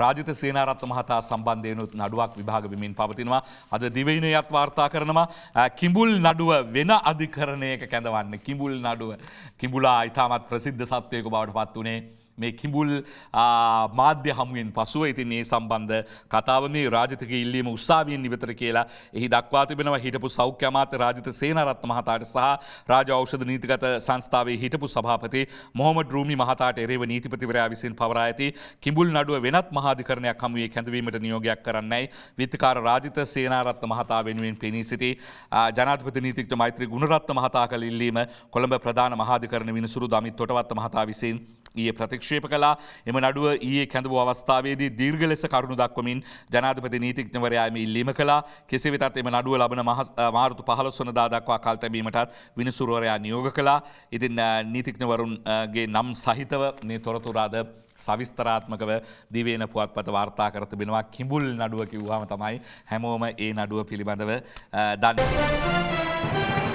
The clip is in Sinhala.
රාජිත සේනාරත්ව මහතා සම්බන්ධයනුත් නඩුවක් විභාගවිමින් පවතිනවා අද දිවයිනයත් වාර්තා කරනවා කිඹුල් නඩුව වෙන අධිකරණයක කැඳවන්න කිඹුල් නඩුව කිඹුලා ඉතාමත් ප්‍රසිද්ධ සත්වයක බවට පත් වනේ මේ කිඹුල් මාධ්‍ය හමුවෙන් පසුව ඉතින් ඒ සම්බන්ධ කතාව මේ රාජතක ඉල්ලීම උත්සාවියෙන් නිවතර කියලා එහි දක්වා තිබෙනවා හිටපු සෞඛ්‍ය අමාත්‍ය රාජිත සේනරත්න මහතාට සහ රාජ ඖෂධ නීතිගත සංස්ථාවේ හිටපු සභාපති මොහොමඩ් රූමි මහතාට එරෙහිව නීතිපතිවරයා විසින් පවරා ඇති කිඹුල් නඩුව වෙනත් මහාධිකරණයක් හමුවේ කැඳවීමට නියෝගයක් කරන්නයි විත්තිකාර රාජිත සේනාරත්න මහතා වෙනුවෙන් පෙනී සිටි ජනාධිපති නීතිඥ මෛත්‍රී ගුණරත්න මහතා කළ ඉල්ලීම කොළඹ ප්‍රධාන මහාධිකරණ විනිසුරු දමිත් තොටවත්ත මහතා විසින් ඊය ප්‍රතික්ෂේප කලා එම නඩුව ඒ කැඳව අවස්ථාවේදී දීර්ග ලෙස කරුණු දක්වමින් ජනාධපති නීතිඥවරයාම ඉල්ලීම කලා කෙසේ වෙතත් එම නඩුව ලබන මාර්තු පහලොස් වනදා දක්වා කල් තැබීමටත් විනිසුරුවරයා නියෝග කලා ඉතින් නීතිඥවරුන්ගේ නම් සහිතව මේ තොරතුරාද සවිස්තරාත්මකව දිවේන පුවත්පත වාර්තා කර තිබෙනවා කිඹුල් නඩුව කිව්වාම තමයි හැමෝම ඒ නඩුව පිළිබඳව දන්න.